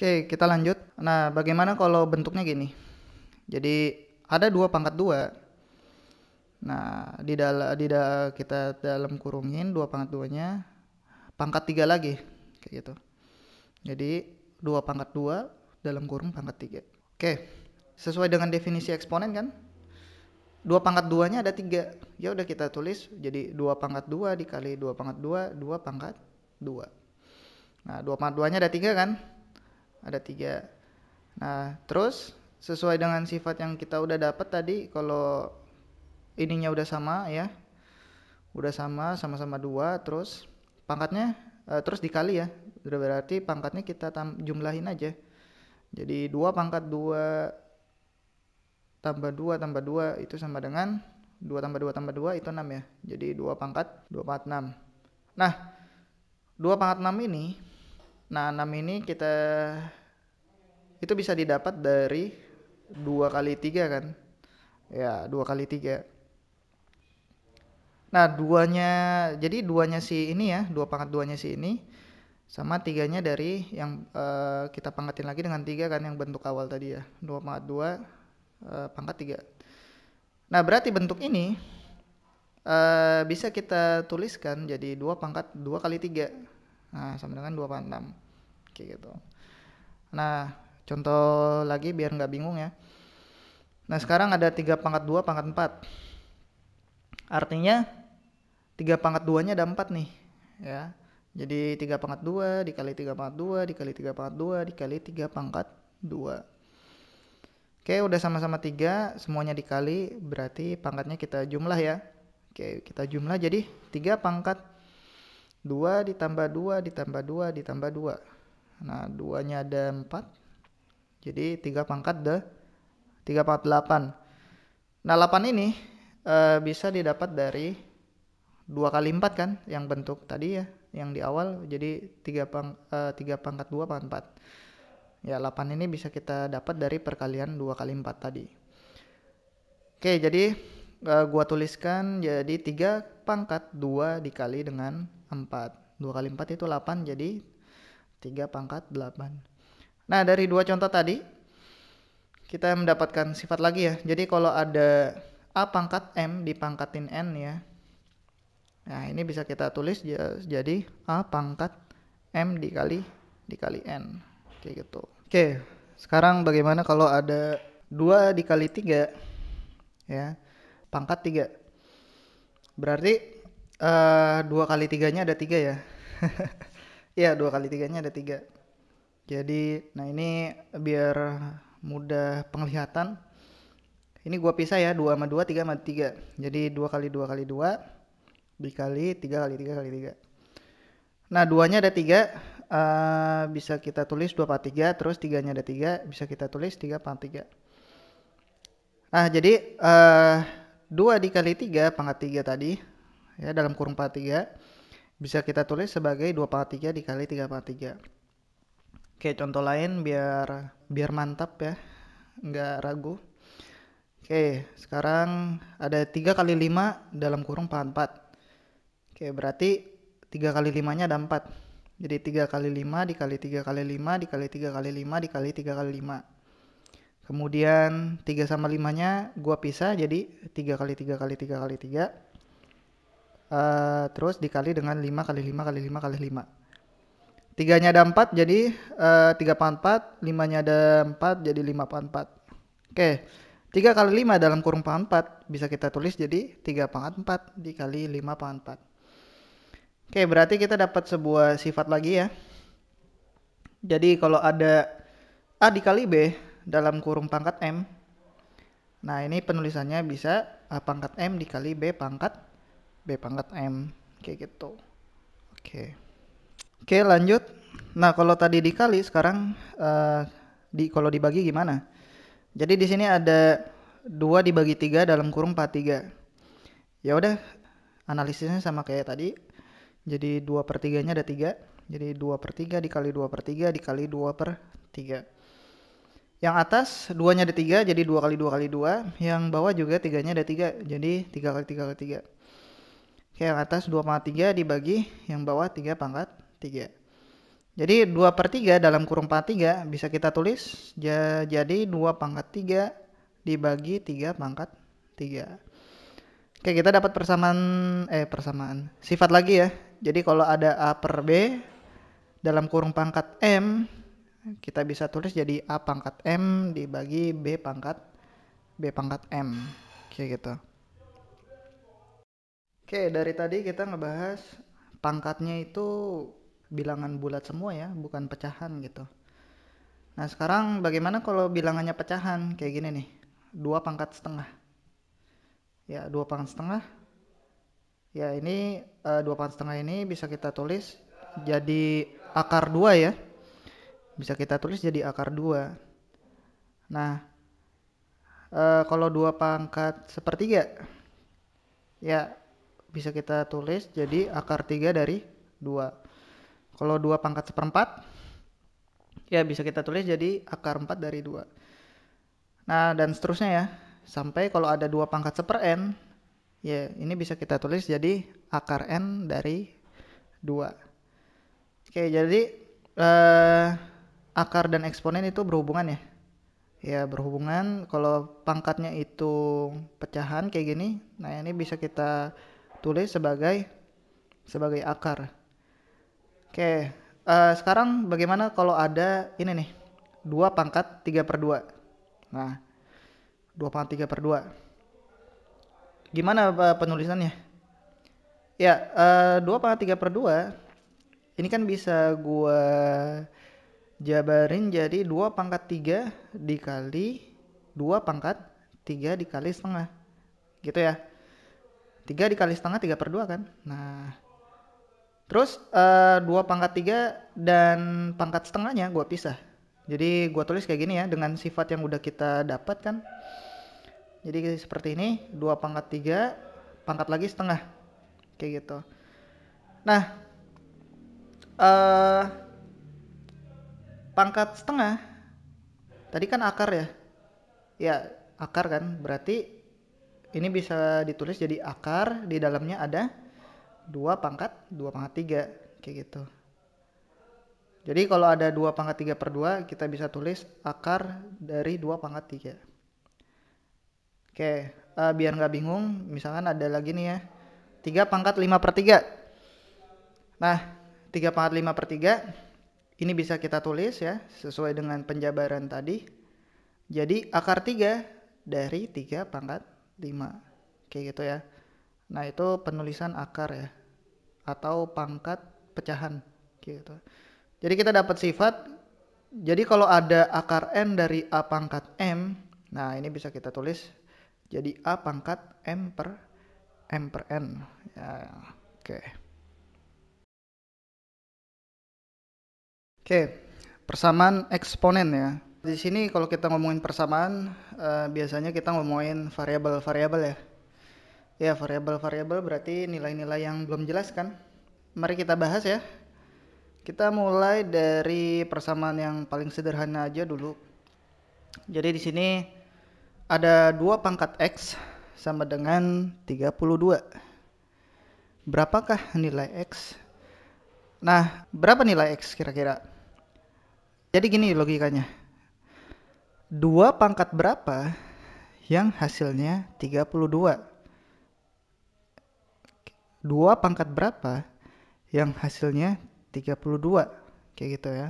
Oke, kita lanjut. Nah, bagaimana kalau bentuknya gini? Jadi ada dua pangkat dua. Nah, di dalam di da kita dalam kurungin dua pangkat duanya, pangkat tiga lagi, kayak gitu. Jadi dua pangkat dua dalam kurung pangkat tiga. Oke, sesuai dengan definisi eksponen kan? Dua pangkat duanya ada tiga. Ya udah kita tulis jadi dua pangkat dua dikali dua pangkat dua, dua pangkat dua. Nah, dua pangkat duanya ada tiga kan? ada tiga nah terus sesuai dengan sifat yang kita udah dapat tadi kalau ininya udah sama ya udah sama sama-sama dua terus pangkatnya uh, terus dikali ya berarti pangkatnya kita tam jumlahin aja jadi dua pangkat dua tambah dua tambah dua itu sama dengan dua tambah dua tambah dua itu enam ya. Jadi dua pangkat dua pangkat enam. Nah, dua pangkat enam ini Nah, 6 ini kita itu bisa didapat dari 2 kali 3 kan? Ya, 2 kali 3. Nah, duanya jadi duanya si ini ya, dua pangkat duanya si ini sama tiganya dari yang uh, kita pangkatin lagi dengan tiga kan yang bentuk awal tadi ya 2 pangkat 2 uh, eh, pangkat 3. nah berarti bentuk ini uh, bisa kita tuliskan jadi 2 pangkat 2 kali 3. Nah, sama dengan 2 per 6. Kayak gitu. Nah, contoh lagi biar nggak bingung ya. Nah, sekarang ada 3 pangkat 2, pangkat 4. Artinya 3 pangkat 2-nya ada 4 nih, ya. Jadi 3 pangkat 2 dikali 3 pangkat 2 dikali 3 pangkat 2 dikali 3 pangkat 2. Oke, udah sama-sama 3, semuanya dikali, berarti pangkatnya kita jumlah ya. Oke, kita jumlah jadi 3 pangkat 2 ditambah 2 ditambah 2 ditambah 2. Nah, 2-nya ada 4. Jadi 3 pangkat de 3 pangkat 8. Nah, 8 ini e, bisa didapat dari 2 kali 4 kan yang bentuk tadi ya, yang di awal. Jadi 3 pang e, eh, 3 pangkat 2 pangkat 4. Ya, 8 ini bisa kita dapat dari perkalian 2 kali 4 tadi. Oke, jadi e, gua tuliskan jadi 3 pangkat 2 dikali dengan 4. 2 kali 4 itu 8 jadi 3 pangkat 8. Nah dari dua contoh tadi kita mendapatkan sifat lagi ya. Jadi kalau ada A pangkat M dipangkatin N ya. Nah ini bisa kita tulis jadi A pangkat M dikali dikali N. Kayak gitu. Oke sekarang bagaimana kalau ada 2 dikali 3 ya pangkat 3. Berarti Eh, dua kali tiganya ada tiga ya. Iya dua kali tiganya ada tiga. Jadi, nah ini biar mudah penglihatan. Ini gua pisah ya dua sama dua, tiga sama tiga. Jadi dua kali dua kali dua dikali tiga kali tiga kali tiga. Nah duanya ada tiga, uh, bisa kita tulis dua pangkat tiga, terus tiganya ada tiga, bisa kita tulis tiga pangkat tiga. Nah jadi uh, dua dikali tiga pangkat tiga tadi ya dalam kurung 43 bisa kita tulis sebagai 2 pangkat 3 dikali 3 pangkat 3 oke contoh lain biar biar mantap ya nggak ragu oke sekarang ada 3 kali 5 dalam kurung pangkat 4 oke berarti 3 kali 5 nya ada 4 jadi 3 kali 5 dikali 3 kali 5 dikali 3 kali 5 dikali 3 kali 5 Kemudian 3 sama 5 nya gua pisah jadi 3 kali 3 kali 3 kali 3 uh, terus dikali dengan 5 kali 5 kali 5 kali 5 tiganya ada 4 jadi uh, 3 pangkat 4 5 nya ada 4 jadi 5 pangkat 4 oke 3 kali 5 dalam kurung pangkat 4 bisa kita tulis jadi 3 pangkat 4 dikali 5 pangkat 4 oke berarti kita dapat sebuah sifat lagi ya jadi kalau ada A dikali B dalam kurung pangkat M Nah ini penulisannya bisa A pangkat M dikali B pangkat B pangkat M kayak gitu oke oke lanjut nah kalau tadi dikali sekarang uh, di kalau dibagi gimana jadi di sini ada dua dibagi tiga dalam kurung 43 ya udah analisisnya sama kayak tadi jadi dua per 3 ada tiga, jadi dua per 3 dikali dua per 3 dikali dua per tiga. yang atas 2 nya ada tiga, jadi dua kali dua kali dua. yang bawah juga tiganya ada tiga, jadi tiga kali tiga kali tiga. Oke, yang atas 2 pangkat 3 dibagi yang bawah 3 pangkat 3. Jadi 2 per 3 dalam kurung pangkat 3 bisa kita tulis ja, jadi 2 pangkat 3 dibagi 3 pangkat 3. Oke, kita dapat persamaan eh persamaan. Sifat lagi ya. Jadi kalau ada A per B dalam kurung pangkat M, kita bisa tulis jadi A pangkat M dibagi B pangkat B pangkat M. Oke gitu. Oke, dari tadi kita ngebahas pangkatnya itu bilangan bulat semua ya, bukan pecahan gitu. Nah, sekarang bagaimana kalau bilangannya pecahan kayak gini nih? dua pangkat setengah. Ya, dua pangkat setengah. Ya, ini eh, dua pangkat setengah ini bisa kita tulis jadi akar dua ya. Bisa kita tulis jadi akar dua. Nah, uh, kalau dua pangkat sepertiga, ya bisa kita tulis jadi akar 3 dari 2. Kalau 2 pangkat seperempat, ya bisa kita tulis jadi akar 4 dari 2. Nah, dan seterusnya ya. Sampai kalau ada 2 pangkat seper n, ya ini bisa kita tulis jadi akar n dari 2. Oke, jadi eh, akar dan eksponen itu berhubungan ya ya berhubungan kalau pangkatnya itu pecahan kayak gini nah ini bisa kita tulis sebagai sebagai akar. Oke, okay. uh, eh, sekarang bagaimana kalau ada ini nih dua pangkat tiga per dua. Nah, dua pangkat tiga per dua. Gimana uh, penulisannya? Ya, eh, dua uh, pangkat tiga per dua. Ini kan bisa gua jabarin jadi dua pangkat tiga dikali dua pangkat tiga dikali setengah gitu ya 3 dikali setengah 3 per 2 kan. Nah, terus uh, eh, 2 pangkat 3 dan pangkat setengahnya gue pisah. Jadi gue tulis kayak gini ya, dengan sifat yang udah kita dapat kan. Jadi seperti ini, 2 pangkat 3, pangkat lagi setengah. Kayak gitu. Nah, uh, pangkat setengah, tadi kan akar ya. Ya, akar kan, berarti ini bisa ditulis jadi akar di dalamnya ada dua pangkat dua pangkat tiga kayak gitu jadi kalau ada dua pangkat tiga per dua kita bisa tulis akar dari dua pangkat tiga oke uh, biar nggak bingung misalkan ada lagi nih ya tiga pangkat lima per tiga nah tiga pangkat lima per tiga ini bisa kita tulis ya sesuai dengan penjabaran tadi jadi akar tiga dari tiga pangkat 5 kayak gitu ya nah itu penulisan akar ya atau pangkat pecahan kayak gitu jadi kita dapat sifat jadi kalau ada akar n dari a pangkat m nah ini bisa kita tulis jadi a pangkat m per m per n ya oke okay. oke okay, persamaan eksponen ya di sini kalau kita ngomongin persamaan, uh, biasanya kita ngomongin variabel-variabel ya. Ya, variabel-variabel berarti nilai-nilai yang belum jelas kan? Mari kita bahas ya. Kita mulai dari persamaan yang paling sederhana aja dulu. Jadi di sini ada dua pangkat x sama dengan 32. Berapakah nilai x? Nah, berapa nilai x kira-kira? Jadi gini logikanya 2 pangkat berapa yang hasilnya 32? 2 pangkat berapa yang hasilnya 32? Kayak gitu ya.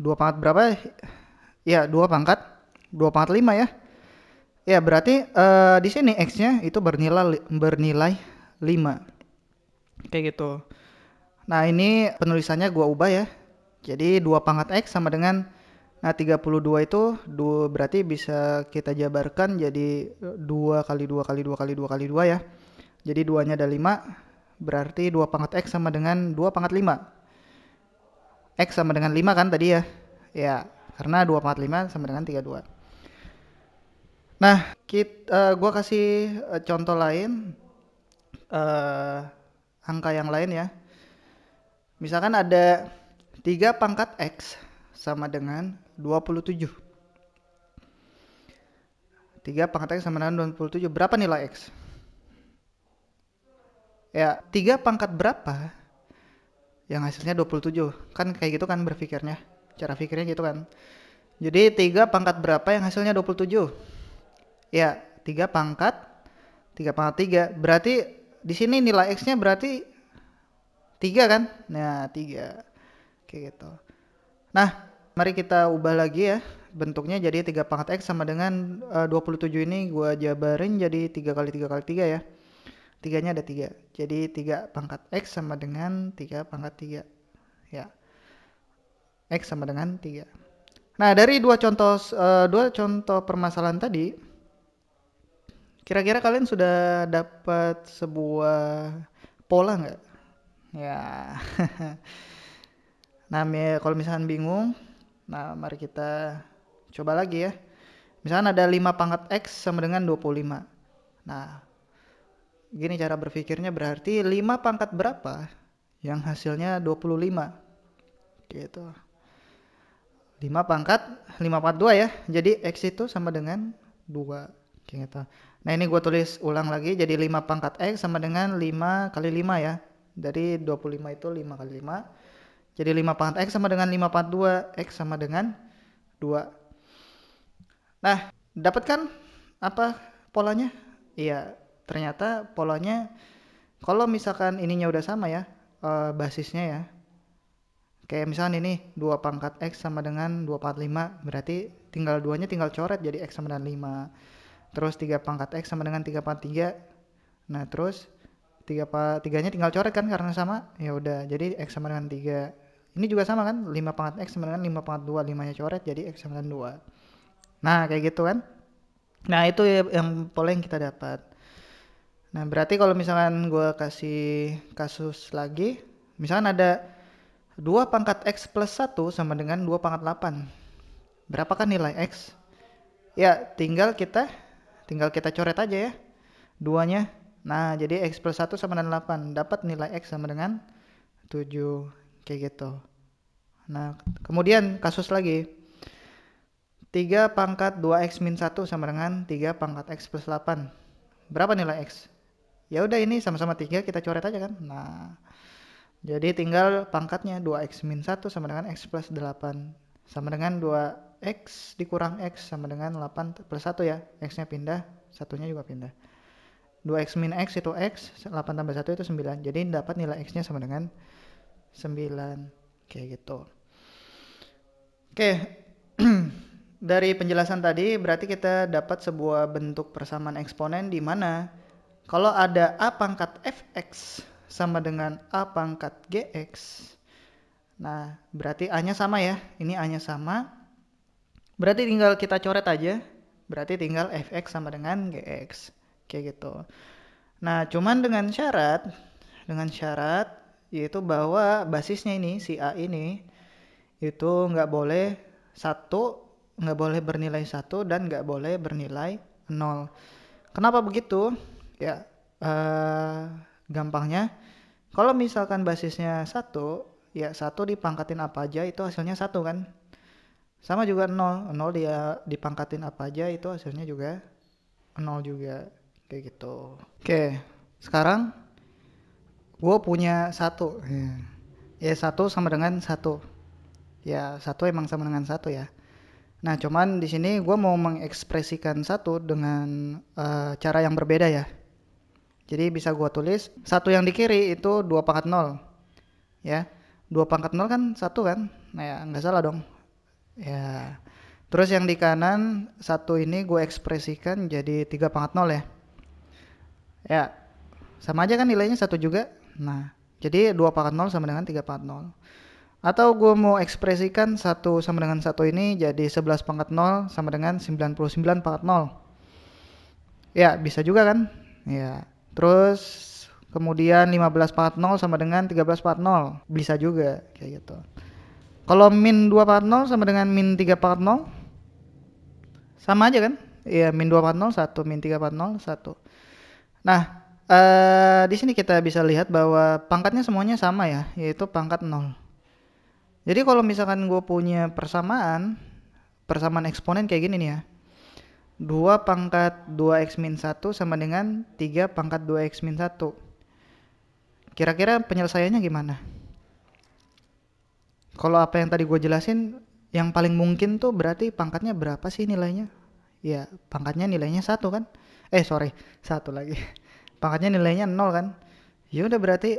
2 pangkat berapa? Ya, 2 pangkat 2 pangkat 5 ya. Ya, berarti uh, di sini x-nya itu bernilai bernilai 5. Kayak gitu. Nah, ini penulisannya gua ubah ya. Jadi 2 pangkat x sama dengan Nah, 32 itu dua berarti bisa kita jabarkan jadi 2 kali 2 kali 2 kali 2 kali 2 ya. Jadi 2-nya ada 5, berarti 2 pangkat X sama dengan 2 pangkat 5. X sama dengan 5 kan tadi ya? Ya, karena 2 pangkat 5 sama dengan 32. Nah, kita, uh, eh, gua kasih uh, contoh lain, uh, angka yang lain ya. Misalkan ada 3 pangkat X sama dengan 27. 3 pangkat X sama dengan 27. Berapa nilai X? Ya, 3 pangkat berapa yang hasilnya 27? Kan kayak gitu kan berpikirnya. Cara pikirnya gitu kan. Jadi 3 pangkat berapa yang hasilnya 27? Ya, 3 pangkat 3 pangkat 3. Berarti di sini nilai X-nya berarti 3 kan? Nah, 3. Kayak gitu. Nah, Mari kita ubah lagi ya bentuknya jadi 3 pangkat X sama dengan eh, uh, 27 ini gua jabarin jadi 3 kali 3 kali 3 ya. Tiganya ada 3. Jadi 3 pangkat X sama dengan 3 pangkat 3. Ya. X sama dengan 3. Nah dari dua contoh, uh, dua contoh permasalahan tadi. Kira-kira kalian sudah dapat sebuah pola nggak? Ya. nah kalau misalkan bingung Nah, mari kita coba lagi ya. Misalnya ada 5 pangkat X sama dengan 25. Nah, gini cara berpikirnya berarti 5 pangkat berapa yang hasilnya 25. Gitu. 5 pangkat 5 pangkat 2 ya. Jadi X itu sama dengan 2. gitu. Nah, ini gue tulis ulang lagi jadi 5 pangkat X sama dengan 5 kali 5 ya. Jadi 25 itu 5 kali 5. Jadi 5 pangkat X sama dengan 5 pangkat 2. X sama dengan 2. Nah, dapatkan apa polanya? Iya, ternyata polanya kalau misalkan ininya udah sama ya, uh, basisnya ya. Kayak misalkan ini 2 pangkat X sama dengan 2 pangkat 5. Berarti tinggal 2-nya tinggal coret jadi X sama dengan 5. Terus 3 pangkat X sama dengan 3 pangkat 3. Nah, terus 3 3-nya tinggal coret kan karena sama ya udah jadi x sama dengan 3. Ini juga sama kan, 5 pangkat X sama dengan 5 pangkat 2, 5 nya coret jadi X sama dengan 2. Nah kayak gitu kan. Nah itu ya yang pola yang kita dapat. Nah berarti kalau misalkan gue kasih kasus lagi, misalkan ada 2 pangkat X plus 1 sama dengan 2 pangkat 8. Berapakah nilai X? Ya tinggal kita tinggal kita coret aja ya duanya nah jadi x plus 1 sama dengan 8 dapat nilai x sama dengan 7 kayak gitu nah kemudian kasus lagi 3 pangkat 2x min 1 sama dengan 3 pangkat x plus 8 berapa nilai x ya udah ini sama-sama 3 kita coret aja kan nah jadi tinggal pangkatnya 2x min 1 sama dengan x plus 8 sama dengan 2x dikurang x sama dengan 8 plus 1 ya x-nya pindah satunya juga pindah 2x min x itu x, 8 tambah 1 itu 9. Jadi dapat nilai x-nya sama dengan 9 kayak gitu oke dari penjelasan tadi berarti kita dapat sebuah bentuk persamaan eksponen di mana kalau ada a pangkat fx sama dengan a pangkat gx nah berarti a nya sama ya ini a nya sama berarti tinggal kita coret aja berarti tinggal fx sama dengan gx kayak gitu nah cuman dengan syarat dengan syarat yaitu bahwa basisnya ini si A ini itu nggak boleh satu nggak boleh bernilai satu dan nggak boleh bernilai nol kenapa begitu ya uh, gampangnya kalau misalkan basisnya satu ya satu dipangkatin apa aja itu hasilnya satu kan sama juga nol nol dia dipangkatin apa aja itu hasilnya juga nol juga kayak gitu oke sekarang gue punya satu ya. ya. satu sama dengan satu ya satu emang sama dengan satu ya nah cuman di sini gue mau mengekspresikan satu dengan uh, cara yang berbeda ya jadi bisa gue tulis satu yang di kiri itu dua pangkat nol ya dua pangkat nol kan satu kan nah ya nggak salah dong ya terus yang di kanan satu ini gue ekspresikan jadi tiga pangkat nol ya ya sama aja kan nilainya satu juga Nah, jadi 2 pangkat 0 sama dengan 3 pangkat 0. Atau gue mau ekspresikan 1 sama dengan 1 ini jadi 11 pangkat 0 sama dengan 99 pangkat 0. Ya, bisa juga kan? Ya. Terus kemudian 15 pangkat 0 sama dengan 13 pangkat 0. Bisa juga kayak gitu. Kalau min 2 pangkat 0 sama dengan min 3 pangkat 0. Sama aja kan? Iya, min 2 pangkat 0 1, min 3 pangkat 0 1. Nah, Uh, di sini kita bisa lihat bahwa pangkatnya semuanya sama ya, yaitu pangkat 0. Jadi kalau misalkan gue punya persamaan, persamaan eksponen kayak gini nih ya. 2 pangkat 2x 1 sama dengan 3 pangkat 2x 1. Kira-kira penyelesaiannya gimana? Kalau apa yang tadi gue jelasin, yang paling mungkin tuh berarti pangkatnya berapa sih nilainya? Ya, pangkatnya nilainya satu kan? Eh, sorry, satu lagi pangkatnya nilainya nol kan ya udah berarti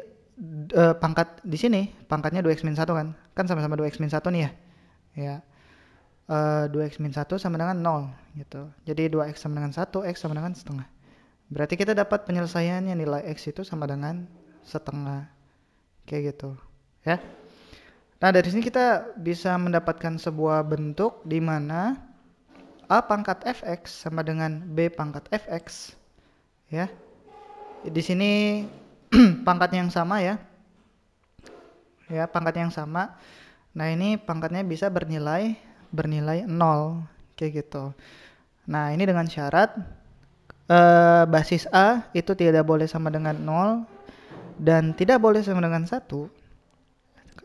uh, pangkat di sini pangkatnya 2x-1 kan kan sama-sama 2x-1 nih ya ya uh, eh, 2x-1 sama dengan nol gitu jadi 2x sama dengan 1 x sama dengan setengah berarti kita dapat penyelesaiannya nilai x itu sama dengan setengah kayak gitu ya nah dari sini kita bisa mendapatkan sebuah bentuk di mana a pangkat fx sama dengan b pangkat fx ya di sini pangkatnya yang sama ya ya pangkat yang sama nah ini pangkatnya bisa bernilai bernilai nol kayak gitu nah ini dengan syarat eh, basis A itu tidak boleh sama dengan nol dan tidak boleh sama dengan satu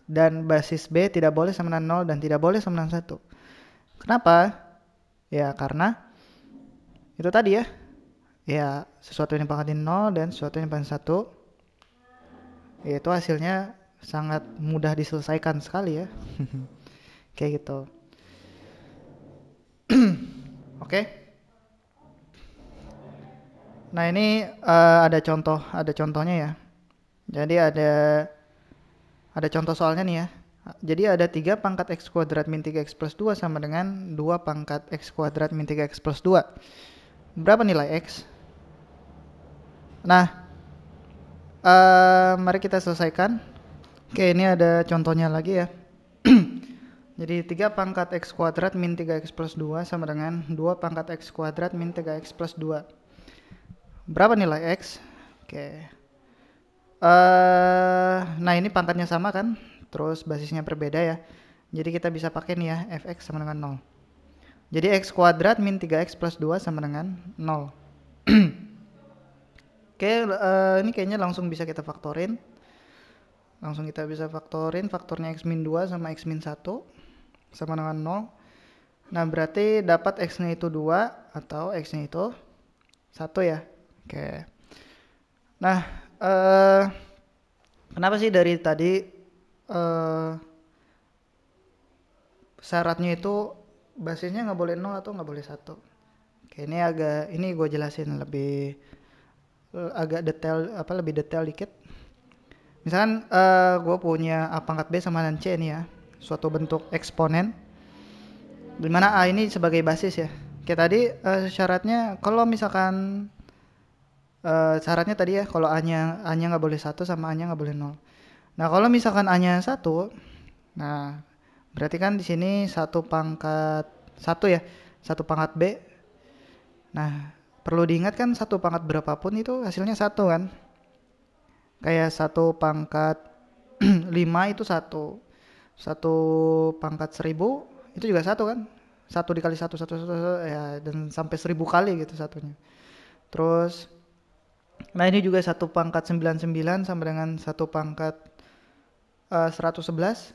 dan basis B tidak boleh sama dengan nol dan tidak boleh sama dengan satu kenapa? ya karena itu tadi ya ya sesuatu yang pangkat 0 dan sesuatu yang pangkat satu yaitu hasilnya sangat mudah diselesaikan sekali ya kayak gitu oke okay. nah ini uh, ada contoh ada contohnya ya jadi ada ada contoh soalnya nih ya jadi ada 3 pangkat x kuadrat min 3x plus 2 sama dengan 2 pangkat x kuadrat min 3x plus 2. Berapa nilai x? Nah, uh, mari kita selesaikan. Oke, ini ada contohnya lagi ya. Jadi 3 pangkat X kuadrat min 3X plus 2 sama dengan 2 pangkat X kuadrat min 3X plus 2. Berapa nilai X? Oke. Uh, nah ini pangkatnya sama kan? Terus basisnya berbeda ya. Jadi kita bisa pakai nih ya, fx sama dengan 0. Jadi x kuadrat min 3x plus 2 sama dengan 0. Oke, uh, ini kayaknya langsung bisa kita faktorin. Langsung kita bisa faktorin faktornya x min 2 sama x min 1 sama dengan 0. Nah, berarti dapat x-nya itu 2 atau x-nya itu 1 ya. Oke. Nah, uh, kenapa sih dari tadi uh, syaratnya itu basisnya nggak boleh 0 atau nggak boleh 1? Oke, ini agak ini gue jelasin lebih Eh, agak detail apa lebih detail dikit. Misalkan uh, eh, gue punya A pangkat B sama dengan C ini ya, suatu bentuk eksponen. Dimana A ini sebagai basis ya. Kayak tadi uh, syaratnya kalau misalkan uh, syaratnya tadi ya kalau A-nya A-nya nggak boleh satu sama A-nya nggak boleh nol. Nah kalau misalkan A-nya satu, nah berarti kan di sini satu pangkat satu ya, satu pangkat B. Nah perlu diingat kan satu pangkat berapapun itu hasilnya satu kan kayak satu pangkat lima itu satu satu pangkat seribu itu juga satu kan satu dikali satu satu, satu, satu ya dan sampai seribu kali gitu satunya terus nah ini juga satu pangkat sembilan sembilan sama dengan satu pangkat uh, sebelas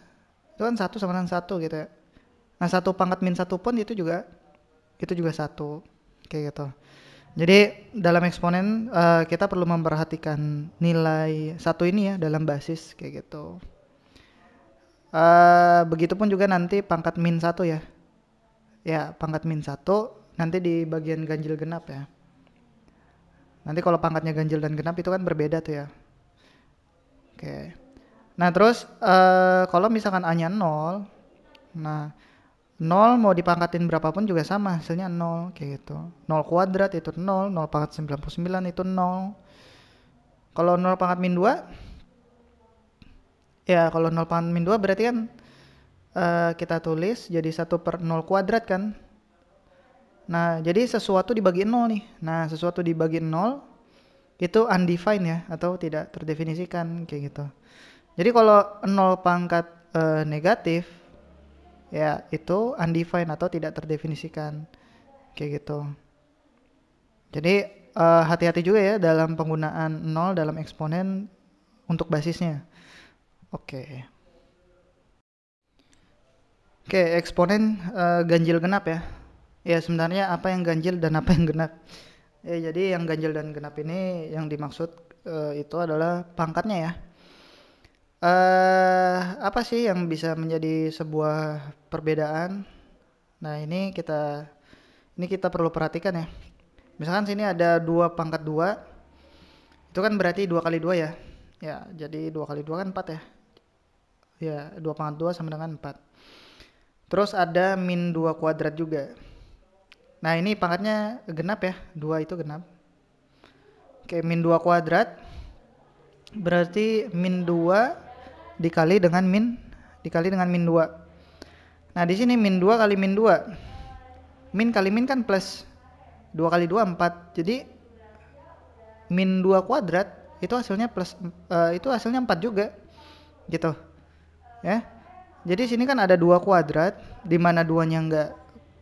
itu kan satu sama dengan satu gitu ya nah satu pangkat min satu pun itu juga itu juga satu kayak gitu jadi dalam eksponen uh, kita perlu memperhatikan nilai satu ini ya dalam basis kayak gitu. Uh, begitupun juga nanti pangkat min satu ya. Ya pangkat min satu nanti di bagian ganjil genap ya. Nanti kalau pangkatnya ganjil dan genap itu kan berbeda tuh ya. Oke. Nah terus uh, kalau misalkan a-nya nol, nah 0 mau dipangkatin berapapun juga sama hasilnya 0 kayak gitu 0 kuadrat itu 0 0 pangkat 99 itu 0 kalau 0 pangkat min 2 ya kalau 0 pangkat min 2 berarti kan uh, kita tulis jadi 1 per 0 kuadrat kan nah jadi sesuatu dibagi 0 nih nah sesuatu dibagi 0 itu undefined ya atau tidak terdefinisikan kayak gitu jadi kalau 0 pangkat uh, negatif ya itu undefined atau tidak terdefinisikan kayak gitu jadi hati eh, hati-hati juga ya dalam penggunaan nol dalam eksponen untuk basisnya oke okay. oke okay, eksponen uh, ganjil genap ya ya sebenarnya apa yang ganjil dan apa yang genap ya jadi yang ganjil dan genap ini yang dimaksud uh, itu adalah pangkatnya ya uh, apa sih yang bisa menjadi sebuah perbedaan? Nah, ini kita ini kita perlu perhatikan ya. Misalkan sini ada dua pangkat dua, itu kan berarti dua kali dua ya. Ya, jadi dua kali dua kan empat ya. Ya, dua pangkat dua sama dengan empat. Terus ada min dua kuadrat juga. Nah ini pangkatnya genap ya, dua itu genap. Oke, min dua kuadrat berarti min dua dikali dengan min dikali dengan min 2 nah di sini min 2 kali min 2 min kali min kan plus 2 kali 2 4 jadi min 2 kuadrat itu hasilnya plus uh, itu hasilnya 4 juga gitu ya jadi sini kan ada 2 kuadrat di mana duanya enggak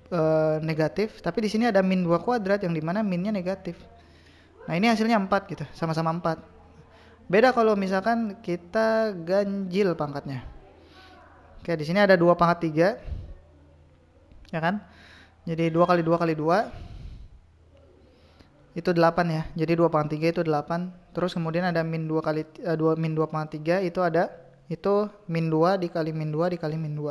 e, eh, negatif tapi di sini ada min 2 kuadrat yang dimana minnya negatif nah ini hasilnya 4 gitu sama-sama 4 -sama Beda kalau misalkan kita ganjil pangkatnya. Oke, di sini ada dua pangkat tiga, ya kan? Jadi dua kali dua kali dua itu 8 ya. Jadi 2 pangkat 3 itu 8. Terus kemudian ada min 2 kali uh, eh, 2 min 2 pangkat 3 itu ada itu min 2 dikali min 2 dikali min 2.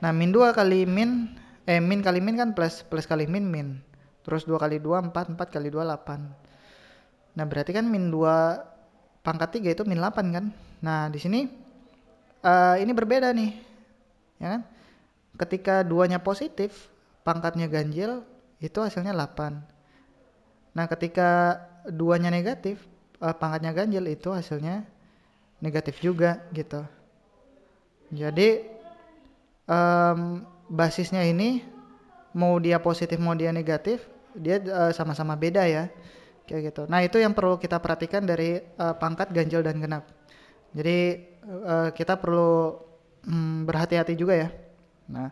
Nah, min 2 kali min eh min kali min kan plus plus kali min min. Terus 2 kali 2 4, 4 kali 2 8. Nah, berarti kan min 2 pangkat 3 itu min 8 kan? Nah, di sini uh, ini berbeda nih. Ya kan? Ketika duanya positif, pangkatnya ganjil, itu hasilnya 8. Nah, ketika duanya negatif, uh, pangkatnya ganjil itu hasilnya negatif juga gitu. Jadi um, basisnya ini mau dia positif mau dia negatif, dia eh, sama-sama uh, sama -sama beda ya kayak gitu. Nah itu yang perlu kita perhatikan dari uh, pangkat ganjil dan genap. Jadi uh, kita perlu um, berhati-hati juga ya. Nah,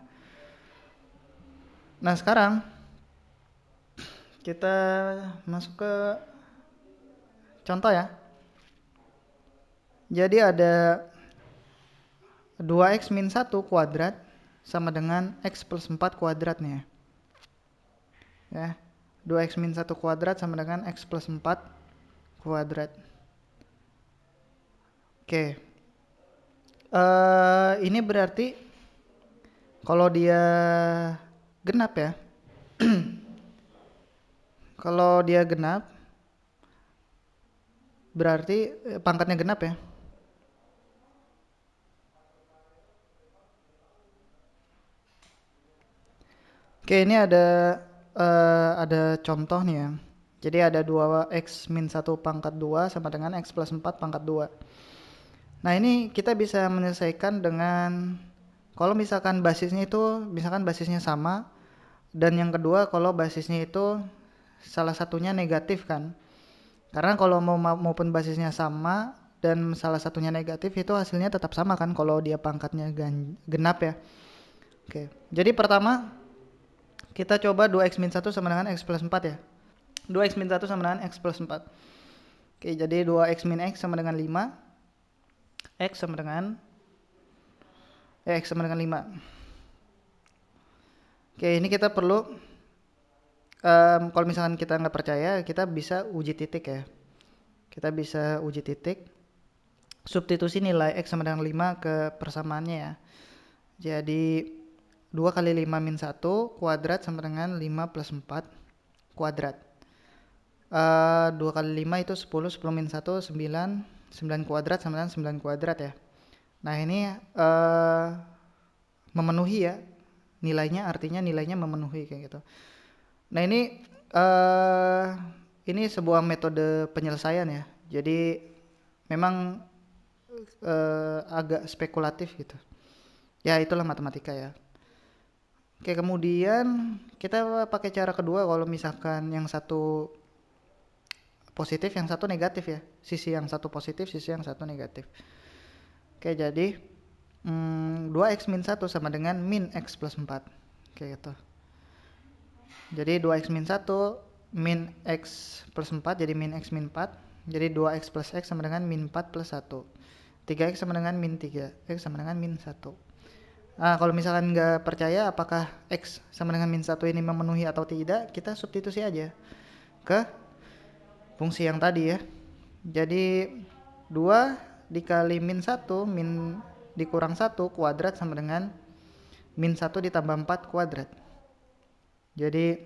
nah sekarang kita masuk ke contoh ya. Jadi ada 2x min 1 kuadrat sama dengan x plus 4 kuadratnya. Ya. ya. 2x min 1 kuadrat sama dengan x plus 4 kuadrat. Oke. Okay. Uh, eh, ini berarti kalau dia genap ya. kalau dia genap berarti eh, pangkatnya genap ya. Oke, ini ada uh, ada contoh nih ya. Jadi ada 2x min 1 pangkat 2 sama dengan x plus 4 pangkat 2. Nah ini kita bisa menyelesaikan dengan kalau misalkan basisnya itu misalkan basisnya sama dan yang kedua kalau basisnya itu salah satunya negatif kan. Karena kalau mau maupun basisnya sama dan salah satunya negatif itu hasilnya tetap sama kan kalau dia pangkatnya genap ya. Oke. Jadi pertama kita coba 2x 1 sama dengan x plus 4 ya. 2x 1 sama dengan x plus 4. Oke, jadi 2x min x sama dengan 5. x sama dengan ya, x sama dengan 5. Oke, ini kita perlu um, kalau misalkan kita nggak percaya, kita bisa uji titik ya. Kita bisa uji titik. Substitusi nilai x sama dengan 5 ke persamaannya ya. Jadi 2 kali 5 min 1 kuadrat sama dengan 5 plus 4 kuadrat. Uh, eh, 2 kali 5 itu 10, 10 min 1, 9, 9 kuadrat sama dengan 9 kuadrat ya. Nah ini uh, memenuhi ya nilainya artinya nilainya memenuhi kayak gitu. Nah ini uh, ini sebuah metode penyelesaian ya. Jadi memang uh, agak spekulatif gitu. Ya itulah matematika ya. Oke, kemudian kita pakai cara kedua kalau misalkan yang satu positif, yang satu negatif ya. Sisi yang satu positif, sisi yang satu negatif. Oke, jadi hmm, 2x min 1 sama dengan min x plus 4. Oke, gitu. Jadi 2x min 1 min x plus 4 jadi min x min 4. Jadi 2x plus x sama dengan min 4 plus 1. 3x sama dengan min 3, x sama dengan min 1. Nah, kalau misalkan nggak percaya apakah X sama dengan min 1 ini memenuhi atau tidak, kita substitusi aja ke fungsi yang tadi ya. Jadi 2 dikali min 1, min dikurang 1 kuadrat sama dengan min 1 ditambah 4 kuadrat. Jadi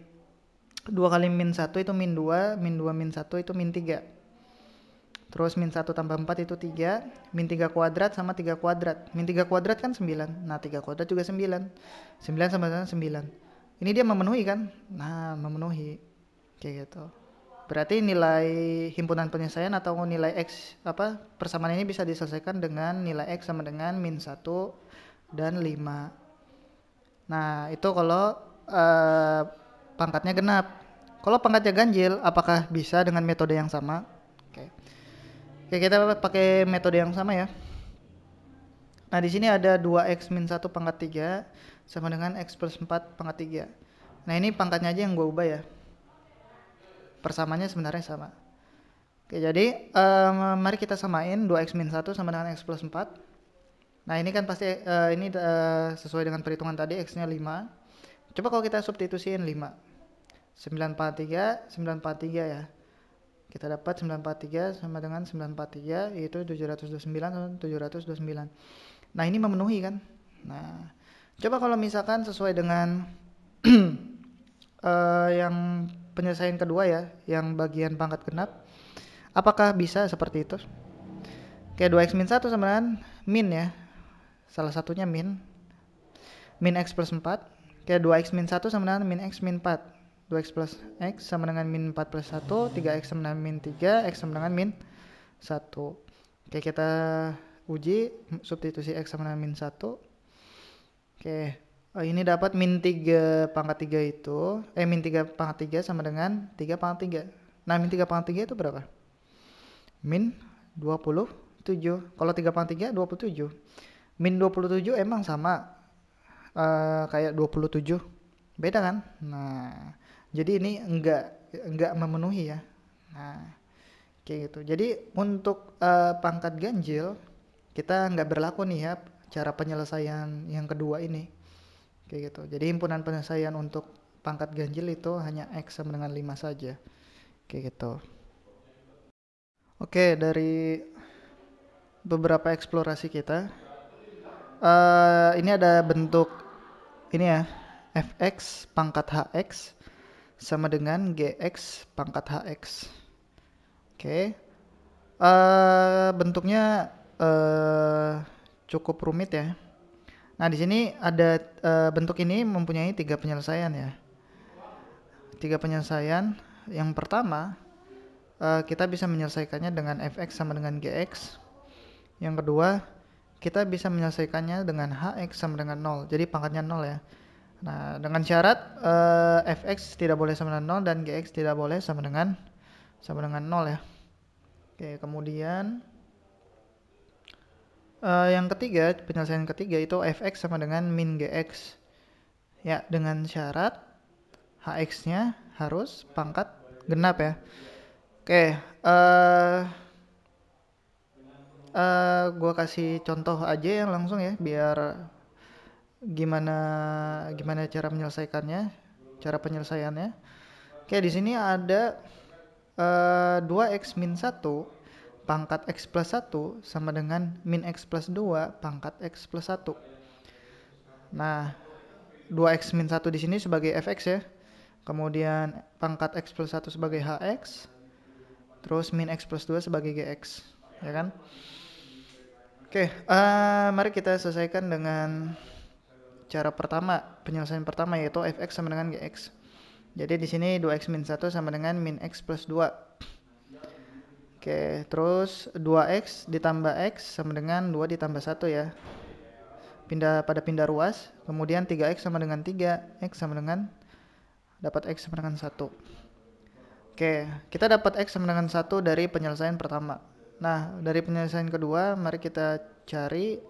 2 kali min 1 itu min 2, min 2 min 1 itu min 3. Terus min 1 tambah 4 itu 3, min 3 kuadrat sama 3 kuadrat. Min 3 kuadrat kan 9. Nah, 3 kuadrat juga 9. 9 sama 9. Ini dia memenuhi kan? Nah, memenuhi. Kayak gitu. Berarti nilai himpunan penyelesaian atau nilai X apa persamaan ini bisa diselesaikan dengan nilai X sama dengan min 1 dan 5. Nah, itu kalau uh, pangkatnya genap. Kalau pangkatnya ganjil, apakah bisa dengan metode yang sama? Oke. Okay. Oke, kita pakai metode yang sama ya. Nah, di sini ada 2x min 1 pangkat 3 sama dengan x plus 4 pangkat 3. Nah, ini pangkatnya aja yang gue ubah ya. Persamanya sebenarnya sama. Oke, jadi um, mari kita samain 2x min 1 sama dengan x plus 4. Nah, ini kan pasti uh, ini uh, sesuai dengan perhitungan tadi, x-nya 5. Coba kalau kita substitusiin 5. 9 pangkat 3, 9 pangkat 3 ya kita dapat 943 sama dengan 943 yaitu 729 sama 729 nah ini memenuhi kan nah coba kalau misalkan sesuai dengan uh, yang penyelesaian kedua ya yang bagian pangkat genap apakah bisa seperti itu oke 2x min 1 sama dengan min ya salah satunya min min x plus 4 oke 2x min 1 sama dengan min x min 4 2x plus x sama dengan min 4 plus 1, 3x sama dengan min 3, x sama dengan min 1. Oke, kita uji substitusi x sama dengan min 1. Oke, oh, ini dapat min 3 pangkat 3 itu, eh min 3 pangkat 3 sama dengan 3 pangkat 3. Nah, min 3 pangkat 3 itu berapa? Min 27. Kalau 3 pangkat 3, 27. Min 27 emang sama uh, kayak 27. Beda kan? Nah, jadi ini enggak enggak memenuhi ya nah kayak gitu jadi untuk uh, pangkat ganjil kita enggak berlaku nih ya cara penyelesaian yang kedua ini kayak gitu jadi himpunan penyelesaian untuk pangkat ganjil itu hanya x sama dengan 5 saja kayak gitu oke dari beberapa eksplorasi kita uh, ini ada bentuk ini ya fx pangkat hx sama dengan GX pangkat HX. Oke. Okay. Uh, eh, bentuknya uh, cukup rumit ya. Nah, di sini ada uh, bentuk ini mempunyai tiga penyelesaian ya. Tiga penyelesaian. Yang pertama, uh, kita bisa menyelesaikannya dengan fx sama dengan gx. Yang kedua, kita bisa menyelesaikannya dengan hx sama dengan 0. Jadi pangkatnya 0 ya. Nah, dengan syarat uh, fx tidak boleh sama dengan 0 dan gx tidak boleh sama dengan sama dengan 0 ya. Oke, kemudian uh, yang ketiga, penyelesaian ketiga itu fx sama dengan min gx. Ya, dengan syarat hx-nya harus pangkat genap ya. Oke, uh, uh, gua kasih contoh aja yang langsung ya biar gimana gimana cara menyelesaikannya, cara penyelesaiannya. Oke, di sini ada uh, eh, 2x min 1 pangkat x plus 1 sama dengan min x plus 2 pangkat x plus 1. Nah, 2x min 1 di sini sebagai fx ya. Kemudian pangkat x plus 1 sebagai hx. Terus min x plus 2 sebagai gx. Ya kan? Oke, uh, mari kita selesaikan dengan cara pertama, penyelesaian pertama yaitu fx sama dengan gx. Jadi di sini 2x min 1 sama dengan min x plus 2. Oke, terus 2x ditambah x sama dengan 2 ditambah 1 ya. Pindah pada pindah ruas, kemudian 3x sama dengan 3, x sama dengan dapat x sama dengan 1. Oke, kita dapat x sama dengan 1 dari penyelesaian pertama. Nah, dari penyelesaian kedua, mari kita cari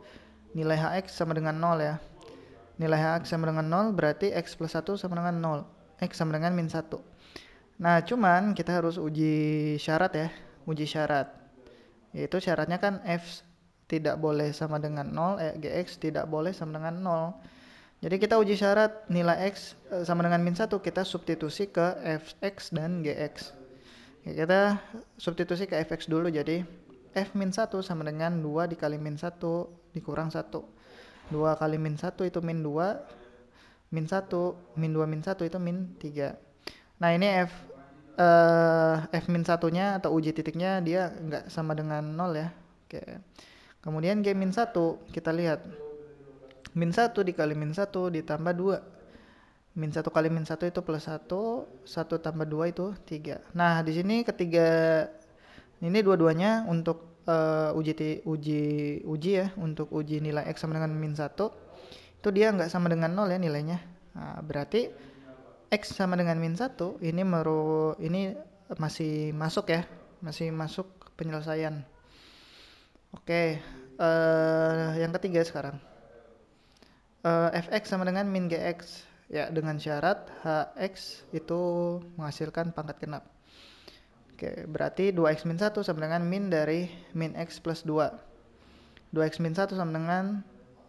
nilai hx sama dengan 0 ya. Nilai hak sama dengan 0 berarti X plus 1 sama dengan 0. X sama dengan min 1. Nah, cuman kita harus uji syarat ya. Uji syarat. Yaitu syaratnya kan F tidak boleh sama dengan 0, eh, GX tidak boleh sama dengan 0. Jadi kita uji syarat nilai X eh, sama dengan min 1, kita substitusi ke Fx dan Gx. Ya, kita substitusi ke Fx dulu, jadi F min 1 sama dengan 2 dikali min 1 dikurang 1 2 kali min 1 itu min 2 min 1 min 2 min 1 itu min 3 nah ini f eh, f min satunya atau uji titiknya dia nggak sama dengan 0 ya oke kemudian g min 1 kita lihat min 1 dikali min 1 ditambah 2 min 1 kali min 1 itu plus 1 1 tambah 2 itu 3 nah di sini ketiga ini dua-duanya untuk uh, uji uji uji ya untuk uji nilai x sama dengan min satu itu dia nggak sama dengan nol ya nilainya nah, berarti x sama dengan min satu ini meru ini masih masuk ya masih masuk penyelesaian oke okay. uh, eh, yang ketiga sekarang uh, fx sama dengan min gx ya dengan syarat hx itu menghasilkan pangkat genap Oke, berarti 2x min 1 sama dengan min dari min x plus 2. 2x min 1 sama dengan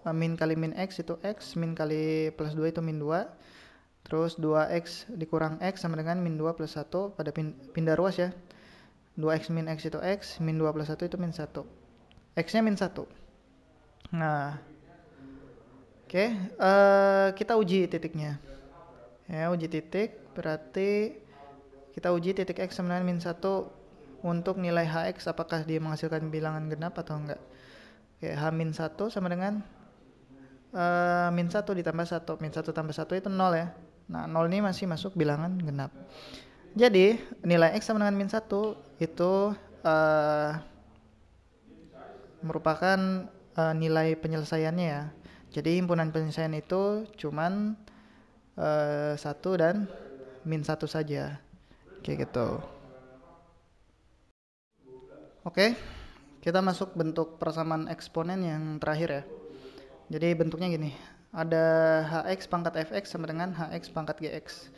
uh, min kali min x itu x, min kali plus 2 itu min 2. Terus 2x dikurang x sama dengan min 2 plus 1 pada pindah ruas ya. 2x min x itu x, min 2 plus 1 itu min 1. X-nya min 1. Nah, oke, okay, uh, eh, kita uji titiknya. Ya, uji titik berarti kita uji titik X sama dengan min 1 untuk nilai HX apakah dia menghasilkan bilangan genap atau enggak. Oke, H min 1 sama dengan uh, min 1 ditambah 1. Min 1 tambah 1 itu 0 ya. Nah, 0 ini masih masuk bilangan genap. Jadi, nilai X sama dengan min 1 itu uh, merupakan uh, nilai penyelesaiannya ya. Jadi himpunan penyelesaian itu cuman uh, 1 dan min 1 saja kayak gitu oke kita masuk bentuk persamaan eksponen yang terakhir ya jadi bentuknya gini ada hx pangkat fx sama dengan hx pangkat gx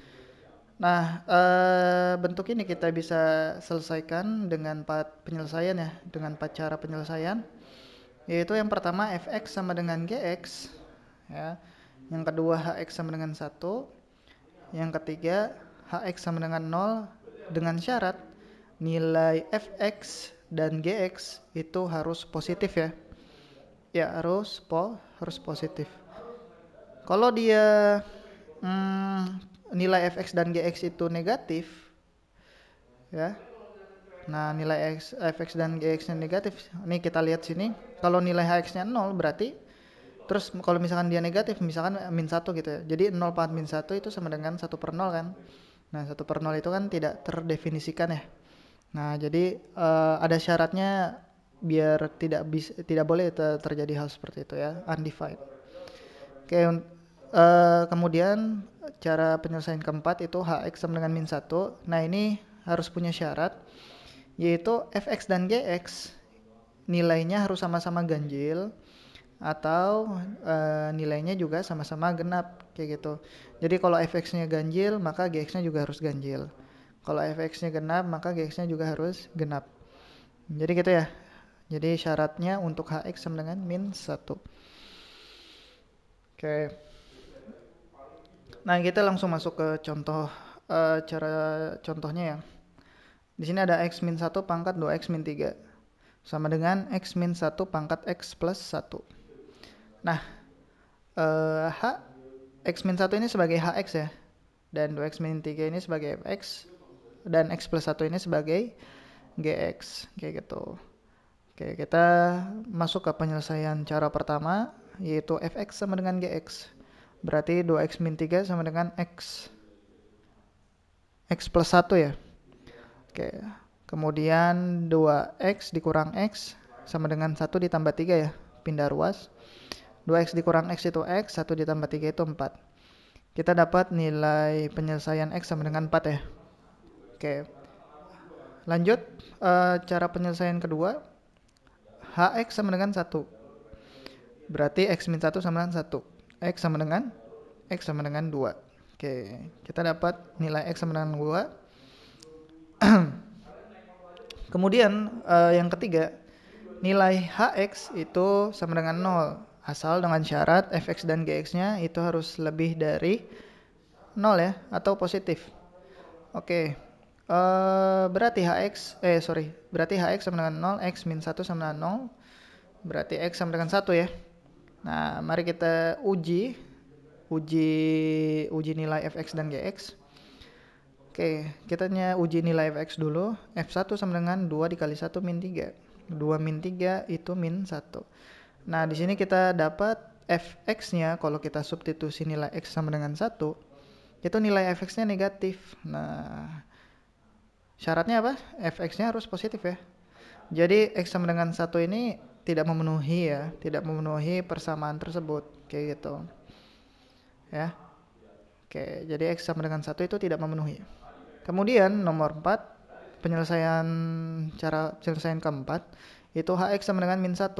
Nah, ee, eh, bentuk ini kita bisa selesaikan dengan empat penyelesaian ya, dengan empat cara penyelesaian. Yaitu yang pertama fx sama dengan gx, ya. Yang kedua hx sama dengan satu. Yang ketiga hx sama dengan 0 dengan syarat nilai fx dan gx itu harus positif ya. Ya harus po harus positif. Kalau dia hmm, nilai fx dan gx itu negatif, ya. Nah nilai x, fx dan gx nya negatif. Ini kita lihat sini. Kalau nilai hx nya 0 berarti terus kalau misalkan dia negatif misalkan min 1 gitu ya. Jadi 0 pangkat min 1 itu sama dengan 1 per 0 kan. Nah, satu per nol itu kan tidak terdefinisikan ya. Nah, jadi uh, ada syaratnya biar tidak bis, tidak boleh ter terjadi hal seperti itu ya, undefined. Oke, okay, uh, eh, kemudian cara penyelesaian keempat itu hx sama dengan min 1. Nah, ini harus punya syarat yaitu fx dan gx nilainya harus sama-sama ganjil atau e, nilainya juga sama-sama genap kayak gitu. Jadi kalau fx-nya ganjil maka gx-nya juga harus ganjil. Kalau fx-nya genap maka gx-nya juga harus genap. Jadi gitu ya. Jadi syaratnya untuk hx sama dengan min 1. Oke. Okay. Nah, kita langsung masuk ke contoh e, cara contohnya ya. Di sini ada x min 1 pangkat 2x min 3 sama dengan x min 1 pangkat x plus 1. Nah, eh, H X min 1 ini sebagai HX ya. Dan 2X min 3 ini sebagai FX. Dan X plus 1 ini sebagai GX. Kayak gitu. Oke, kita masuk ke penyelesaian cara pertama, yaitu Fx sama dengan Gx. Berarti 2X min 3 sama dengan X. X plus 1 ya. Oke, kemudian 2X dikurang X sama dengan 1 ditambah 3 ya, pindah ruas. 2x dikurang x itu x, 1 ditambah 3 itu 4. Kita dapat nilai penyelesaian x sama dengan 4 ya. Oke. Lanjut, uh, cara penyelesaian kedua. hx sama dengan 1. Berarti x min 1 sama dengan 1. x sama dengan? x sama dengan 2. Oke, kita dapat nilai x sama dengan 2. Kemudian uh, yang ketiga, nilai hx itu sama dengan 0 asal dengan syarat fx dan gx-nya itu harus lebih dari 0 ya atau positif. Oke. Okay. Uh, eh, berarti hx eh sorry, berarti hx sama dengan 0, x min 1 sama dengan 0. Berarti x sama dengan 1 ya. Nah, mari kita uji uji uji nilai fx dan gx. Oke, okay, kita uji nilai fx dulu. f1 sama dengan 2 dikali 1 min 3. 2 min 3 itu min 1. Nah, di sini kita dapat fx-nya kalau kita substitusi nilai x sama dengan 1, itu nilai fx-nya negatif. Nah, syaratnya apa? fx-nya harus positif ya. Jadi x sama dengan 1 ini tidak memenuhi ya, tidak memenuhi persamaan tersebut, kayak gitu. Ya. Oke, jadi x sama dengan 1 itu tidak memenuhi. Kemudian nomor 4 penyelesaian cara penyelesaian keempat itu hx sama dengan min 1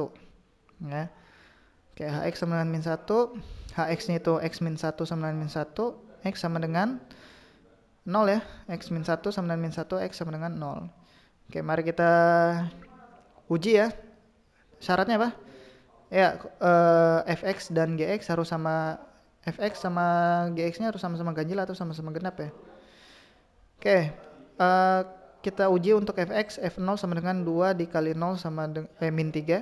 ya Oke, HX sama dengan min 1. HX-nya itu X min 1 sama dengan min 1. X sama dengan 0 ya. X min 1 sama dengan min 1. X sama dengan 0. Oke, mari kita uji ya. Syaratnya apa? Ya, eh, Fx dan Gx harus sama Fx sama Gx-nya harus sama-sama ganjil atau sama-sama genap ya. Oke, eh, kita uji untuk Fx, F0 sama dengan 2 dikali 0 sama dengan, eh, min 3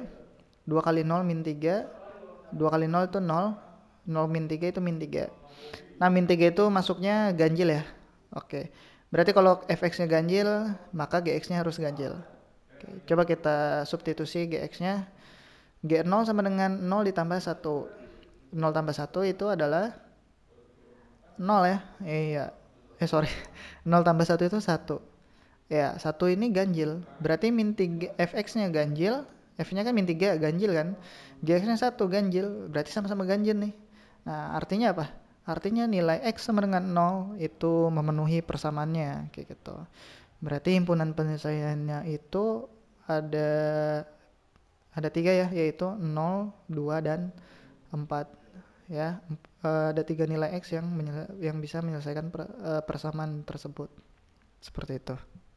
2 kali 0 min 3 2 kali 0 itu 0 0 min 3 itu min 3 nah min 3 itu masuknya ganjil ya oke berarti kalau fx nya ganjil maka gx nya harus ganjil oke. coba kita substitusi gx nya g0 sama dengan 0 ditambah 1 0 tambah 1 itu adalah 0 ya iya eh sorry 0 tambah 1 itu 1 ya 1 ini ganjil berarti min 3 fx nya ganjil F-nya kan min 3 ganjil kan. gx nya 1 ganjil, berarti sama-sama ganjil nih. Nah, artinya apa? Artinya nilai X sama dengan 0 itu memenuhi persamaannya kayak gitu. Berarti himpunan penyelesaiannya itu ada ada tiga ya, yaitu 0, 2, dan 4 ya. Eh, ada tiga nilai X yang yang bisa menyelesaikan eh, persamaan tersebut. Seperti itu.